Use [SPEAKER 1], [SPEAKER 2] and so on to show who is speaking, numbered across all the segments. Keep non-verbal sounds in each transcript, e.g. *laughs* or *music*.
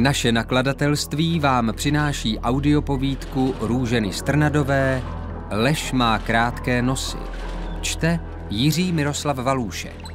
[SPEAKER 1] Naše nakladatelství vám přináší audiopovídku Růženy Strnadové Lež má krátké nosy. Čte Jiří Miroslav Valůšek.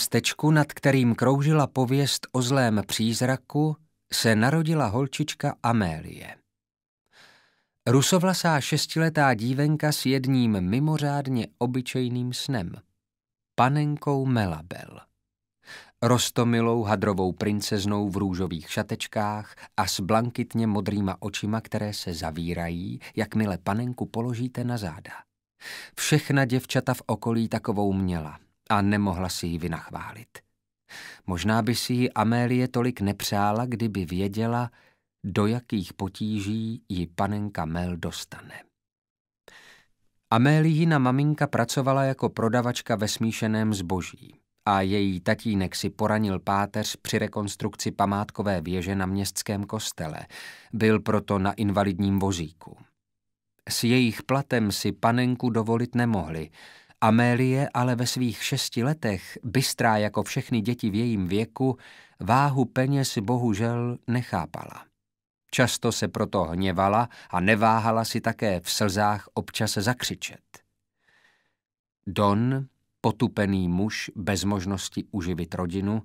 [SPEAKER 1] městečku, nad kterým kroužila pověst o zlém přízraku, se narodila holčička Amélie. Rusovlasá šestiletá dívenka s jedním mimořádně obyčejným snem. Panenkou Melabel. Rostomilou hadrovou princeznou v růžových šatečkách a s blankitně modrýma očima, které se zavírají, jakmile panenku položíte na záda. Všechna děvčata v okolí takovou měla – a nemohla si ji vynachválit. Možná by si ji Amélie tolik nepřála, kdyby věděla, do jakých potíží ji panenka Mel dostane. Amélína maminka pracovala jako prodavačka ve smíšeném zboží a její tatínek si poranil páteř při rekonstrukci památkové věže na městském kostele. Byl proto na invalidním vozíku. S jejich platem si panenku dovolit nemohli – Amélie ale ve svých šesti letech, bystrá jako všechny děti v jejím věku, váhu peněz bohužel nechápala. Často se proto hněvala a neváhala si také v slzách občas zakřičet. Don, potupený muž bez možnosti uživit rodinu,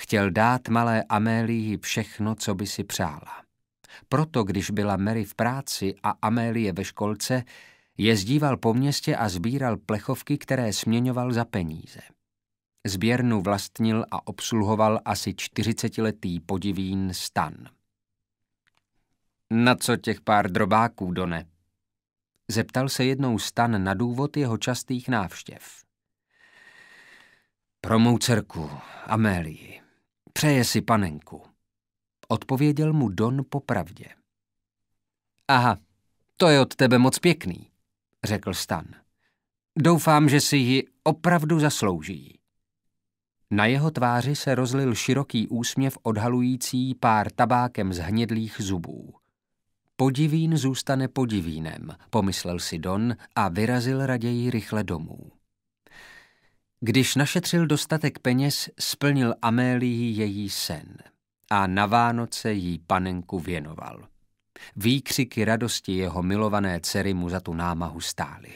[SPEAKER 1] chtěl dát malé Amélii všechno, co by si přála. Proto, když byla Mary v práci a Amélie ve školce, Jezdíval po městě a sbíral plechovky, které směňoval za peníze. Sběrnu vlastnil a obsluhoval asi 40-letý podivín Stan. Na co těch pár drobáků, Done? Zeptal se jednou Stan na důvod jeho častých návštěv. Pro mou dcerku, Amélii. Přeje si panenku. Odpověděl mu Don popravdě. Aha, to je od tebe moc pěkný řekl Stan. Doufám, že si ji opravdu zaslouží. Na jeho tváři se rozlil široký úsměv odhalující pár tabákem zhnědlých zubů. Podivín zůstane podivínem, pomyslel si Don a vyrazil raději rychle domů. Když našetřil dostatek peněz, splnil Amélii její sen a na Vánoce jí panenku věnoval. Výkřiky radosti jeho milované dcery mu za tu námahu stály.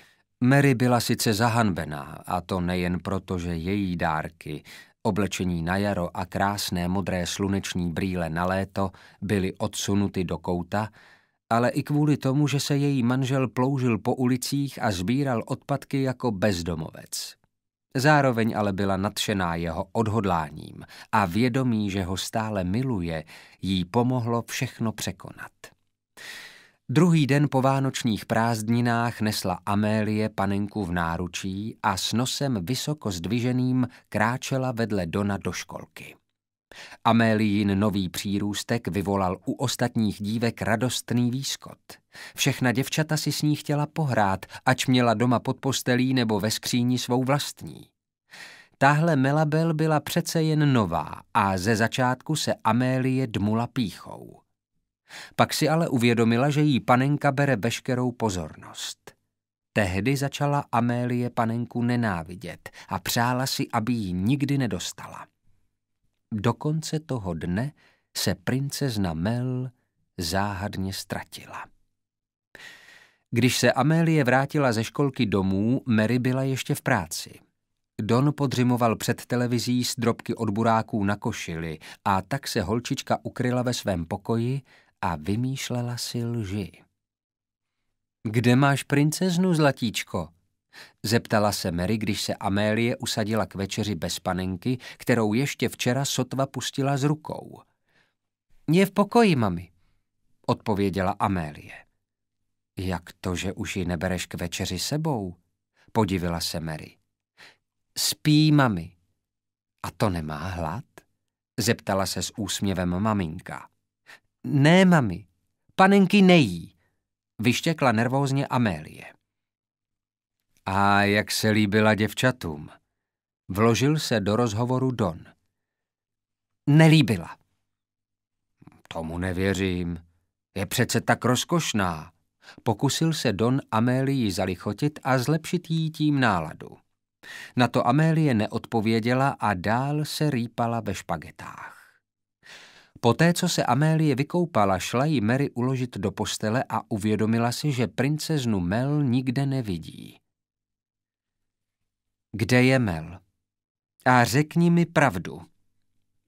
[SPEAKER 1] Mary byla sice zahanbená, a to nejen proto, že její dárky, oblečení na jaro a krásné modré sluneční brýle na léto byly odsunuty do kouta, ale i kvůli tomu, že se její manžel ploužil po ulicích a sbíral odpadky jako bezdomovec. Zároveň ale byla nadšená jeho odhodláním a vědomí, že ho stále miluje, jí pomohlo všechno překonat. Druhý den po vánočních prázdninách nesla Amélie panenku v náručí a s nosem vysoko zdviženým kráčela vedle Dona do školky. Amélijin nový přírůstek vyvolal u ostatních dívek radostný výskot. Všechna děvčata si s ní chtěla pohrát, ač měla doma pod postelí nebo ve skříni svou vlastní. Tahle Melabel byla přece jen nová a ze začátku se Amélie dmula píchou. Pak si ale uvědomila, že jí panenka bere veškerou pozornost. Tehdy začala Amélie panenku nenávidět a přála si, aby ji nikdy nedostala. Do konce toho dne se princezna Mel záhadně ztratila. Když se Amélie vrátila ze školky domů, Mary byla ještě v práci. Don podřimoval před televizí s drobky od buráků na košili a tak se holčička ukryla ve svém pokoji a vymýšlela si lži. Kde máš princeznu, zlatíčko? Zeptala se Mary, když se Amélie usadila k večeři bez panenky, kterou ještě včera sotva pustila z rukou. Je v pokoji, mami, odpověděla Amélie. Jak to, že už ji nebereš k večeři sebou? Podivila se Mary. Spí, mami. A to nemá hlad? Zeptala se s úsměvem maminka. Ne, mami, panenky nejí, vyštěkla nervózně Amélie. A jak se líbila děvčatům? Vložil se do rozhovoru Don. Nelíbila. Tomu nevěřím. Je přece tak rozkošná. Pokusil se Don Amélii zalichotit a zlepšit jí tím náladu. Na to Amélie neodpověděla a dál se rýpala ve špagetách. Poté, co se Amélie vykoupala, šla ji Mary uložit do postele a uvědomila si, že princeznu Mel nikde nevidí. Kde je Mel? A řekni mi pravdu.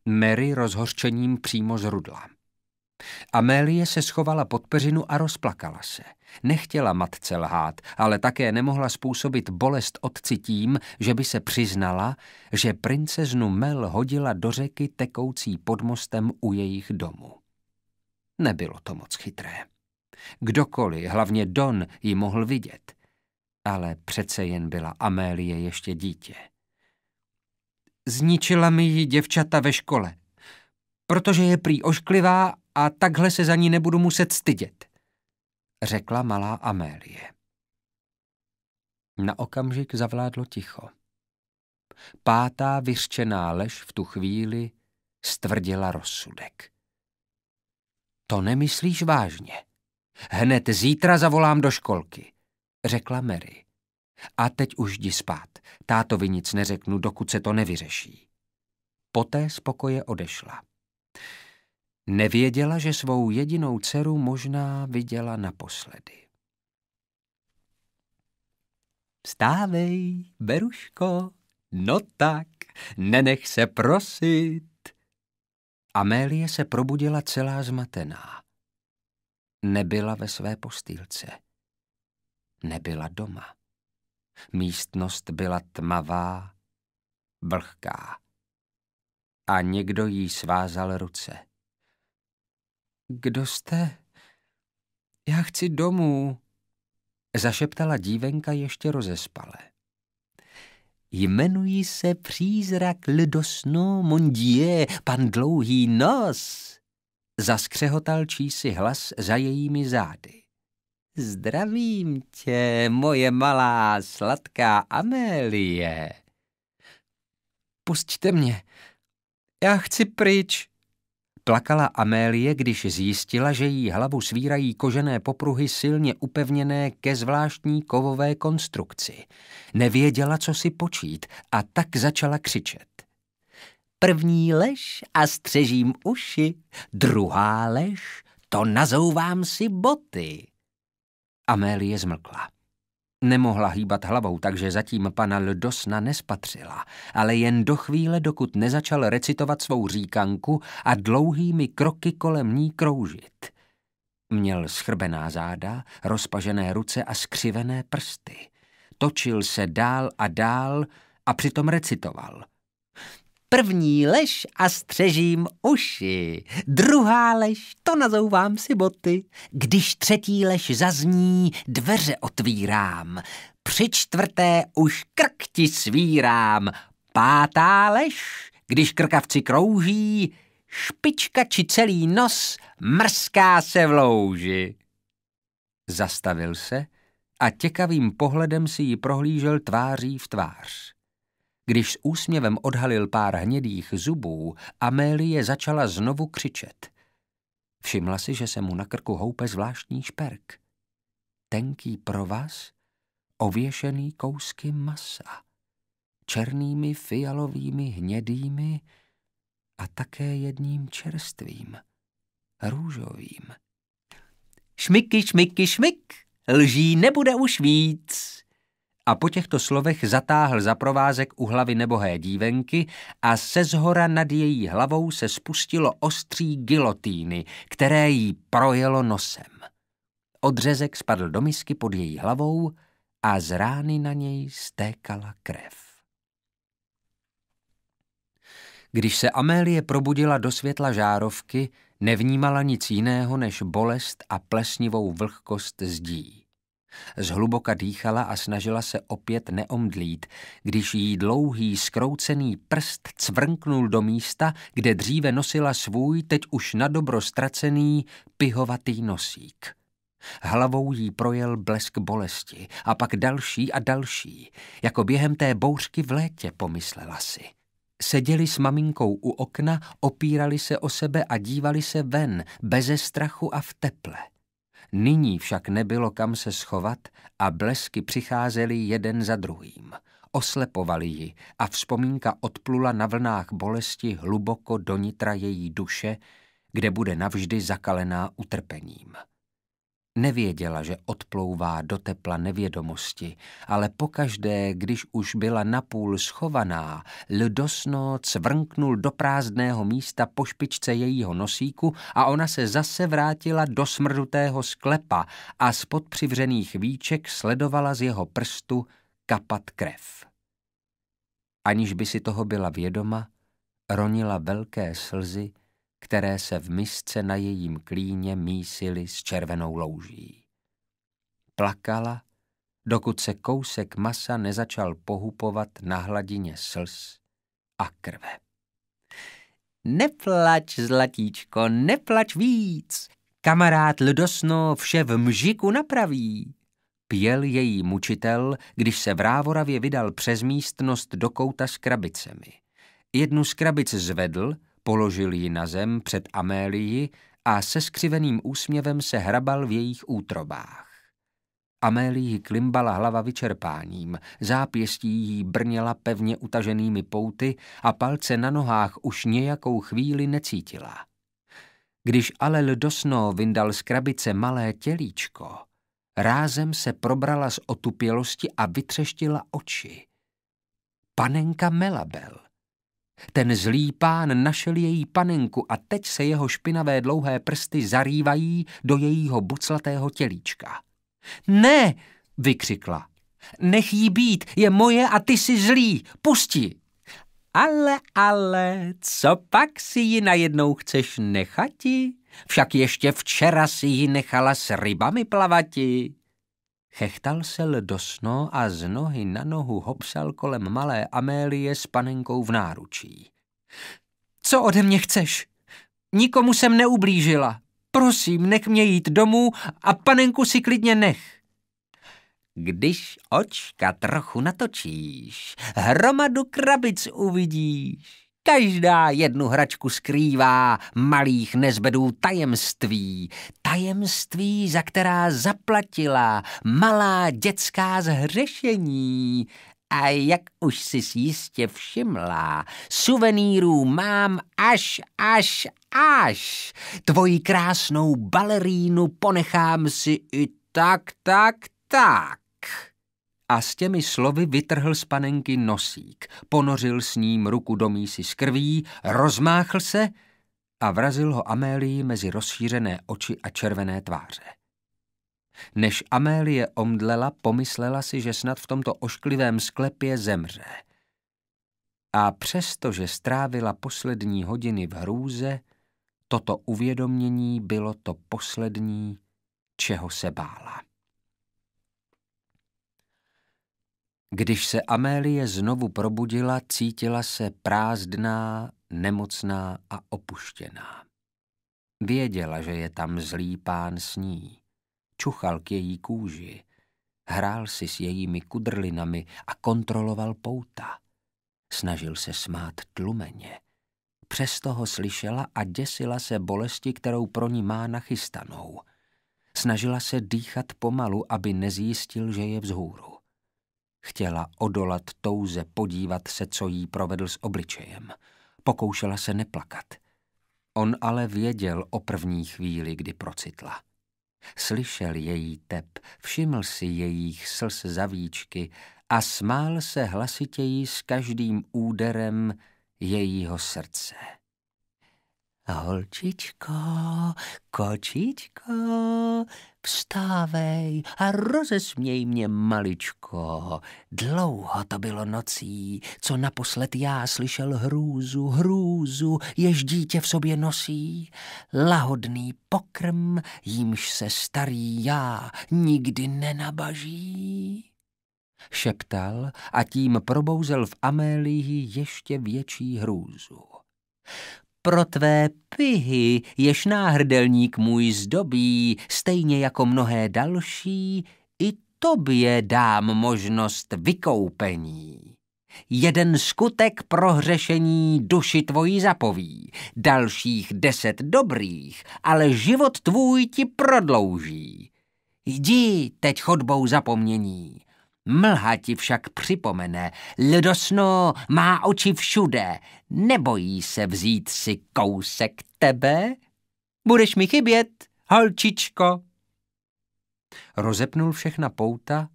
[SPEAKER 1] Mary rozhořčením přímo zrudla. Amélie se schovala pod peřinu a rozplakala se. Nechtěla matce lhát, ale také nemohla způsobit bolest otci tím, že by se přiznala, že princeznu Mel hodila do řeky tekoucí pod mostem u jejich domu. Nebylo to moc chytré. Kdokoliv, hlavně Don, ji mohl vidět. Ale přece jen byla Amélie ještě dítě. Zničila mi ji děvčata ve škole, protože je prý ošklivá a takhle se za ní nebudu muset stydět, řekla malá Amélie. Na okamžik zavládlo ticho. Pátá vyřčená lež v tu chvíli stvrdila rozsudek. To nemyslíš vážně. Hned zítra zavolám do školky, řekla Mary. A teď už jdi spát. Tátovi nic neřeknu, dokud se to nevyřeší. Poté spokoje odešla. Nevěděla, že svou jedinou dceru možná viděla naposledy. Vstávej, Beruško, no tak, nenech se prosit. Amélie se probudila celá zmatená. Nebyla ve své postýlce. Nebyla doma. Místnost byla tmavá, vlhká. A někdo jí svázal ruce. Kdo jste? Já chci domů, zašeptala dívenka ještě rozespale. Jmenuji se přízrak Ledosno Mondie, pan dlouhý nos, zaskřehotal čísi hlas za jejími zády. Zdravím tě, moje malá sladká Amélie. Pustíte mě, já chci pryč, Plakala Amélie, když zjistila, že jí hlavu svírají kožené popruhy silně upevněné ke zvláštní kovové konstrukci. Nevěděla, co si počít a tak začala křičet. První lež a střežím uši, druhá lež, to nazouvám si boty. Amélie zmlkla. Nemohla hýbat hlavou, takže zatím pana Ldosna nespatřila, ale jen do chvíle, dokud nezačal recitovat svou říkanku a dlouhými kroky kolem ní kroužit. Měl schrbená záda, rozpažené ruce a skřivené prsty. Točil se dál a dál a přitom recitoval – První lež a střežím uši, druhá lež, to nazouvám si boty. Když třetí lež zazní, dveře otvírám, při čtvrté už krk ti svírám. Pátá lež, když krkavci krouží, špička či celý nos mrská se v louži. Zastavil se a těkavým pohledem si ji prohlížel tváří v tvář. Když s úsměvem odhalil pár hnědých zubů, Amélie začala znovu křičet. Všimla si, že se mu na krku houpe zvláštní šperk. Tenký provaz, ověšený kousky masa. Černými, fialovými, hnědými a také jedním čerstvým, růžovým. Šmiky, šmiky, šmik, lží nebude už víc a po těchto slovech zatáhl za provázek u hlavy nebohé dívenky a se zhora nad její hlavou se spustilo ostří gilotýny, které jí projelo nosem. Odřezek spadl do misky pod její hlavou a z rány na něj stékala krev. Když se Amélie probudila do světla žárovky, nevnímala nic jiného než bolest a plesnivou vlhkost zdí. Zhluboka dýchala a snažila se opět neomdlít, když jí dlouhý, skroucený prst cvrknul do místa, kde dříve nosila svůj, teď už na dobro ztracený, pihovatý nosík. Hlavou jí projel blesk bolesti a pak další a další, jako během té bouřky v létě, pomyslela si. Seděli s maminkou u okna, opírali se o sebe a dívali se ven, beze strachu a v teple. Nyní však nebylo kam se schovat a blesky přicházely jeden za druhým. Oslepovali ji a vzpomínka odplula na vlnách bolesti hluboko do nitra její duše, kde bude navždy zakalená utrpením. Nevěděla, že odplouvá do tepla nevědomosti, ale pokaždé, když už byla napůl schovaná, ldosno cvrknul do prázdného místa po špičce jejího nosíku a ona se zase vrátila do smrdutého sklepa a spod přivřených víček sledovala z jeho prstu kapat krev. Aniž by si toho byla vědoma, ronila velké slzy, které se v misce na jejím klíně mísily s červenou louží. Plakala, dokud se kousek masa nezačal pohupovat na hladině slz a krve. Neplač, zlatíčko, neplač víc, kamarád Ldosno vše v mžiku napraví. Pěl její mučitel, když se v Rávoravě vydal přes místnost do kouta s krabicemi. Jednu z krabic zvedl, Položil ji na zem před Amélii a se skřiveným úsměvem se hrabal v jejich útrobách. Amélii klimbala hlava vyčerpáním, zápěstí jí brněla pevně utaženými pouty a palce na nohách už nějakou chvíli necítila. Když Alel dosno vyndal z krabice malé tělíčko, rázem se probrala z otupělosti a vytřeštila oči. Panenka Melabel. Ten zlý pán našel její panenku a teď se jeho špinavé dlouhé prsty zarývají do jejího buclatého tělíčka. Ne, vykřikla. Nech jí být, je moje a ty jsi zlý, pusti. Ale, ale, co pak si ji najednou chceš nechati? Však ještě včera si ji nechala s rybami plavati. Chechtal se sno a z nohy na nohu hopsal kolem malé Amélie s panenkou v náručí. Co ode mě chceš? Nikomu jsem neublížila. Prosím, nech mě jít domů a panenku si klidně nech. Když očka trochu natočíš, hromadu krabic uvidíš. Každá jednu hračku skrývá malých nezbedů tajemství. Tajemství, za která zaplatila malá dětská zhřešení. A jak už si jistě všimla, suvenýrů mám až, až, až. Tvoji krásnou balerínu ponechám si i tak, tak, tak a s těmi slovy vytrhl z panenky nosík, ponořil s ním ruku do mísy s krví, rozmáchl se a vrazil ho Amélii mezi rozšířené oči a červené tváře. Než Amélie omdlela, pomyslela si, že snad v tomto ošklivém sklepě zemře. A přesto, že strávila poslední hodiny v hrůze, toto uvědomění bylo to poslední, čeho se bála. Když se Amélie znovu probudila, cítila se prázdná, nemocná a opuštěná. Věděla, že je tam zlý pán s ní. Čuchal k její kůži, hrál si s jejími kudrlinami a kontroloval pouta. Snažil se smát tlumeně. Přesto ho slyšela a děsila se bolesti, kterou pro ní má nachystanou. Snažila se dýchat pomalu, aby nezjistil, že je vzhůru. Chtěla odolat touze podívat se, co jí provedl s obličejem. Pokoušela se neplakat. On ale věděl o první chvíli, kdy procitla. Slyšel její tep, všiml si jejich slz zavíčky a smál se hlasitěji s každým úderem jejího srdce. Holčičko, kočičko, vstávej a rozesměj mě maličko. Dlouho to bylo nocí, co naposled já slyšel hrůzu, hrůzu, jež dítě v sobě nosí. Lahodný pokrm, jímž se starý já nikdy nenabaží šeptal a tím probouzel v Amélii ještě větší hrůzu pro tvé pyhy, jež náhrdelník můj zdobí, stejně jako mnohé další, i tobě dám možnost vykoupení. Jeden skutek prohřešení duši tvojí zapoví, dalších deset dobrých, ale život tvůj ti prodlouží. Jdi teď chodbou zapomnění Mlha ti však připomene, ledosno má oči všude, nebojí se vzít si kousek tebe? Budeš mi chybět, holčičko. Rozepnul všechna pouta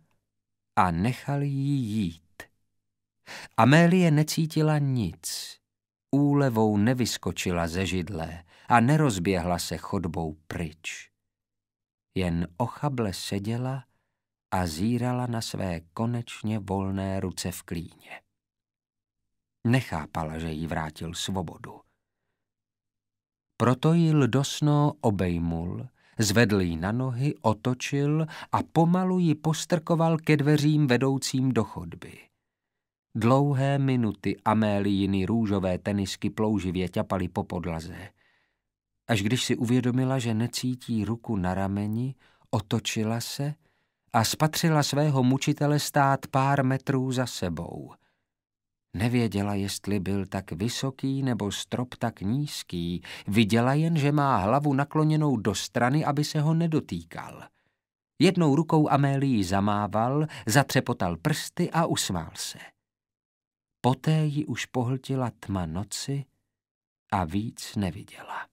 [SPEAKER 1] a nechal ji jít. Amélie necítila nic. Úlevou nevyskočila ze židle a nerozběhla se chodbou pryč. Jen ochable seděla a zírala na své konečně volné ruce v klíně. Nechápala, že jí vrátil svobodu. Proto ji Ldosno obejmul, zvedl ji na nohy, otočil a pomalu ji postrkoval ke dveřím vedoucím do chodby. Dlouhé minuty Amélijiny růžové tenisky plouživě ťapaly po podlaze. Až když si uvědomila, že necítí ruku na rameni, otočila se – a spatřila svého mučitele stát pár metrů za sebou. Nevěděla, jestli byl tak vysoký nebo strop tak nízký, viděla jen, že má hlavu nakloněnou do strany, aby se ho nedotýkal. Jednou rukou Amélii zamával, zatřepotal prsty a usmál se. Poté ji už pohltila tma noci a víc neviděla.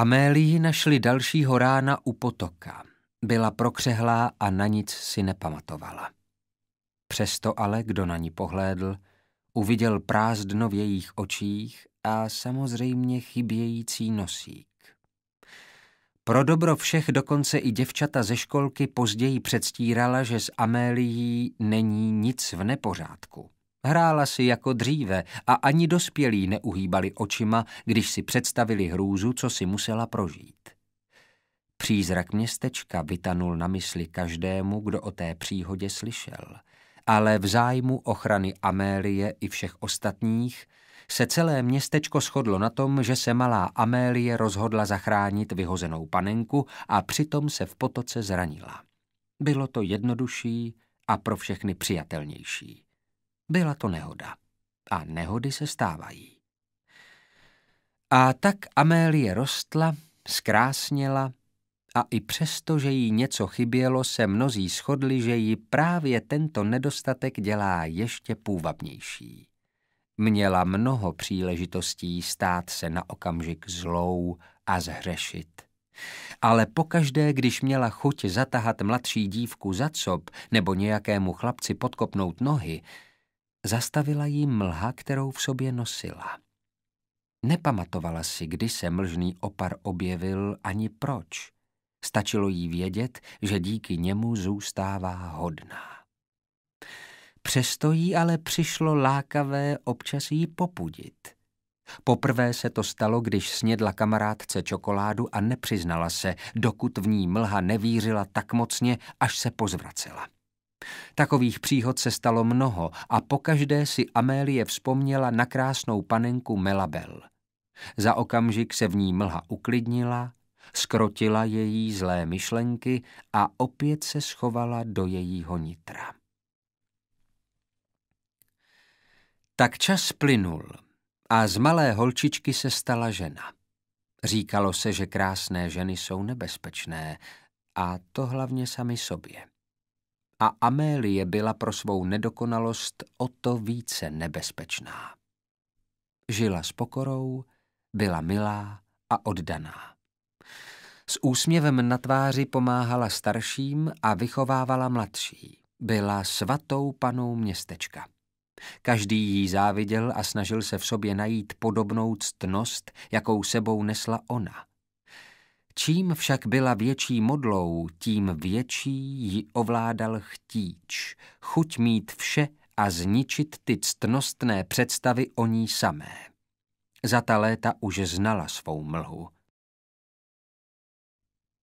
[SPEAKER 1] Amélii našli dalšího rána u potoka. Byla prokřehlá a na nic si nepamatovala. Přesto ale, kdo na ní pohlédl, uviděl prázdno v jejich očích a samozřejmě chybějící nosík. Pro dobro všech dokonce i děvčata ze školky později předstírala, že s Amélií není nic v nepořádku. Hrála si jako dříve a ani dospělí neuhýbali očima, když si představili hrůzu, co si musela prožít. Přízrak městečka vytanul na mysli každému, kdo o té příhodě slyšel, ale v zájmu ochrany Amélie i všech ostatních se celé městečko shodlo na tom, že se malá Amélie rozhodla zachránit vyhozenou panenku a přitom se v potoce zranila. Bylo to jednodušší a pro všechny přijatelnější. Byla to nehoda. A nehody se stávají. A tak Amélie rostla, zkrásněla a i přesto, že jí něco chybělo, se mnozí shodli, že ji právě tento nedostatek dělá ještě půvabnější. Měla mnoho příležitostí stát se na okamžik zlou a zhřešit. Ale pokaždé, když měla chuť zatahat mladší dívku za cop nebo nějakému chlapci podkopnout nohy, Zastavila jí mlha, kterou v sobě nosila. Nepamatovala si, kdy se mlžný opar objevil ani proč. Stačilo jí vědět, že díky němu zůstává hodná. Přesto jí ale přišlo lákavé občas jí popudit. Poprvé se to stalo, když snědla kamarádce čokoládu a nepřiznala se, dokud v ní mlha nevířila tak mocně, až se pozvracela. Takových příhod se stalo mnoho a pokaždé si Amélie vzpomněla na krásnou panenku Melabel. Za okamžik se v ní mlha uklidnila, skrotila její zlé myšlenky a opět se schovala do jejího nitra. Tak čas plynul a z malé holčičky se stala žena. Říkalo se, že krásné ženy jsou nebezpečné, a to hlavně sami sobě a Amélie byla pro svou nedokonalost o to více nebezpečná. Žila s pokorou, byla milá a oddaná. S úsměvem na tváři pomáhala starším a vychovávala mladší. Byla svatou panou městečka. Každý jí záviděl a snažil se v sobě najít podobnou ctnost, jakou sebou nesla ona, Čím však byla větší modlou, tím větší ji ovládal chtíč, chuť mít vše a zničit ty ctnostné představy o ní samé. Za ta léta už znala svou mlhu.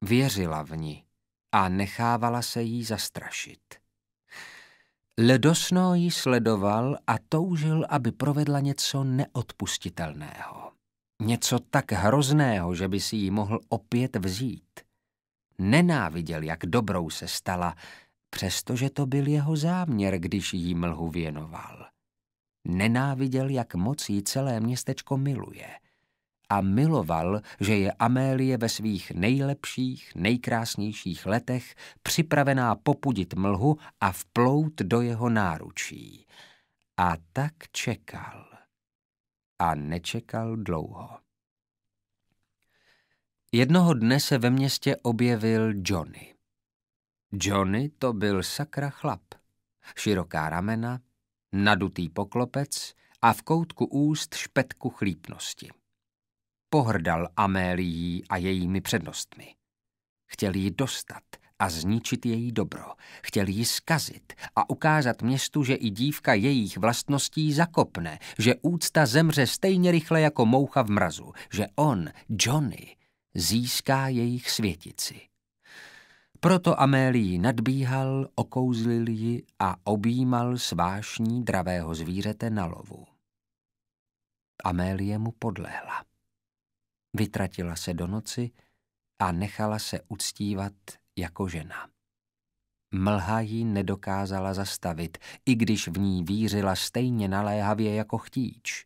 [SPEAKER 1] Věřila v ní a nechávala se jí zastrašit. Ledosno ji sledoval a toužil, aby provedla něco neodpustitelného. Něco tak hrozného, že by si ji mohl opět vzít. Nenáviděl, jak dobrou se stala, přestože to byl jeho záměr, když jí mlhu věnoval. Nenáviděl, jak moc jí celé městečko miluje. A miloval, že je Amélie ve svých nejlepších, nejkrásnějších letech připravená popudit mlhu a vplout do jeho náručí. A tak čekal a nečekal dlouho. Jednoho dne se ve městě objevil Johnny. Johnny to byl sakra chlap. Široká ramena, nadutý poklopec a v koutku úst špetku chlípnosti. Pohrdal Amélií a jejími přednostmi. Chtěl ji dostat – a zničit její dobro. Chtěl ji skazit a ukázat městu, že i dívka jejich vlastností zakopne, že úcta zemře stejně rychle jako moucha v mrazu, že on, Johnny, získá jejich světici. Proto Amélii nadbíhal, okouzlil ji a objímal svášní dravého zvířete na lovu. Amélie mu podlehla. Vytratila se do noci a nechala se uctívat jako žena. Mlha ji nedokázala zastavit, i když v ní vířila stejně naléhavě jako chtíč.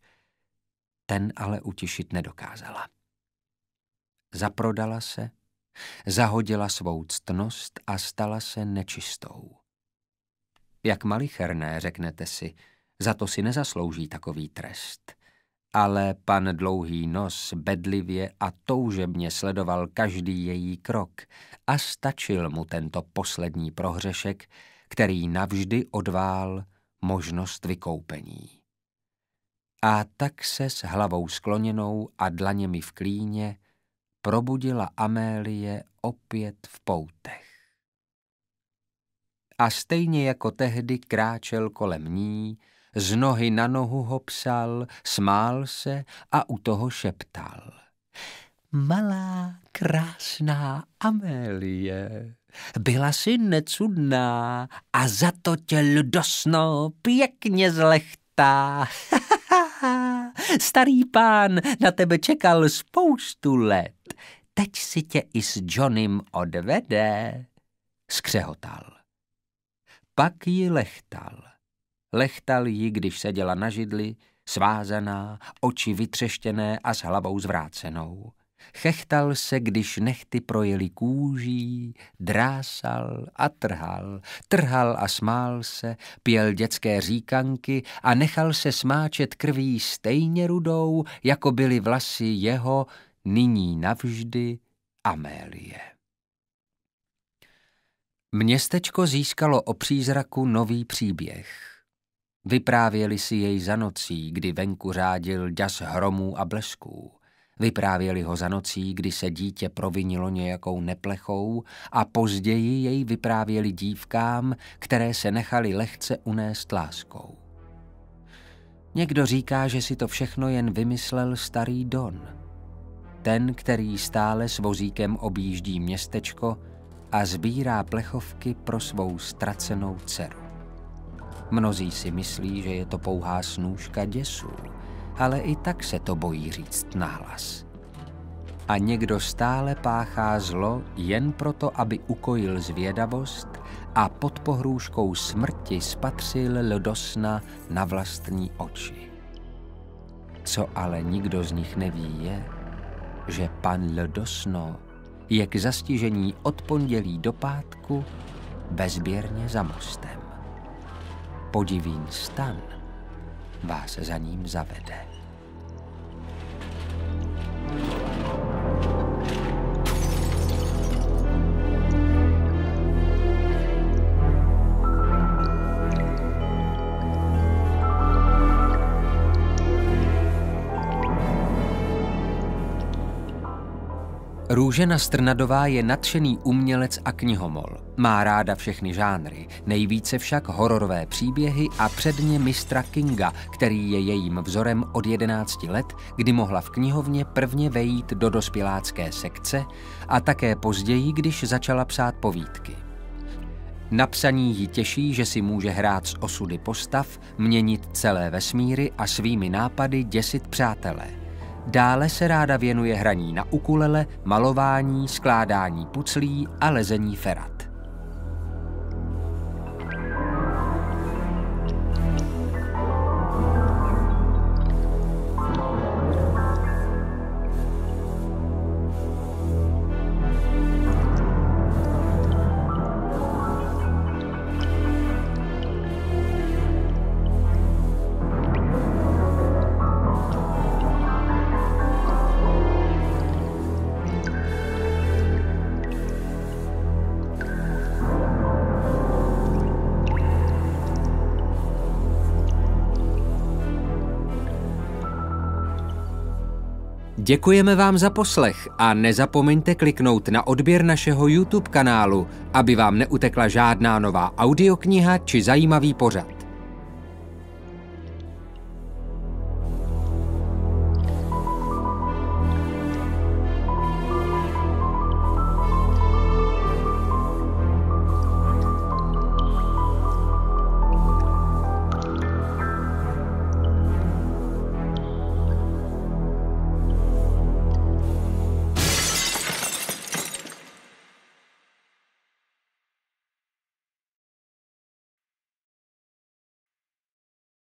[SPEAKER 1] Ten ale utěšit nedokázala. Zaprodala se, zahodila svou ctnost a stala se nečistou. Jak malicherné, řeknete si, za to si nezaslouží takový trest ale pan dlouhý nos bedlivě a toužebně sledoval každý její krok a stačil mu tento poslední prohřešek, který navždy odvál možnost vykoupení. A tak se s hlavou skloněnou a dlaněmi v klíně probudila Amélie opět v poutech. A stejně jako tehdy kráčel kolem ní, z nohy na nohu ho psal, smál se a u toho šeptal. Malá, krásná Amélie, byla si necudná a za to tě ludosno pěkně zlechtá. *laughs* Starý pán na tebe čekal spoustu let. Teď si tě i s Johnem odvede, skřehotal. Pak ji lechtal. Lechtal ji, když seděla na židli, svázaná, oči vytřeštěné a s hlavou zvrácenou. Chechtal se, když nechty projeli kůží, drásal a trhal, trhal a smál se, pěl dětské říkanky a nechal se smáčet krví stejně rudou, jako byly vlasy jeho, nyní navždy, Amélie. Městečko získalo o přízraku nový příběh. Vyprávěli si jej za nocí, kdy venku řádil děs hromů a blesků. Vyprávěli ho za nocí, kdy se dítě provinilo nějakou neplechou a později jej vyprávěli dívkám, které se nechali lehce unést láskou. Někdo říká, že si to všechno jen vymyslel starý Don. Ten, který stále s vozíkem objíždí městečko a sbírá plechovky pro svou ztracenou dceru. Mnozí si myslí, že je to pouhá snůžka děsů, ale i tak se to bojí říct nahlas. A někdo stále páchá zlo jen proto, aby ukojil zvědavost a pod pohrůžkou smrti spatřil dosna na vlastní oči. Co ale nikdo z nich neví je, že pan Ldosno je k zastižení od pondělí do pátku bezběrně za mostem podivín stan vás za ním zavede. Růžena Strnadová je nadšený umělec a knihomol. Má ráda všechny žánry, nejvíce však hororové příběhy a předně mistra Kinga, který je jejím vzorem od 11 let, kdy mohla v knihovně prvně vejít do dospělácké sekce a také později, když začala psát povídky. Napsaní ji těší, že si může hrát s osudy postav, měnit celé vesmíry a svými nápady děsit přátelé. Dále se ráda věnuje hraní na ukulele, malování, skládání puclí a lezení ferat. Děkujeme vám za poslech a nezapomeňte kliknout na odběr našeho YouTube kanálu, aby vám neutekla žádná nová audiokniha či zajímavý pořad.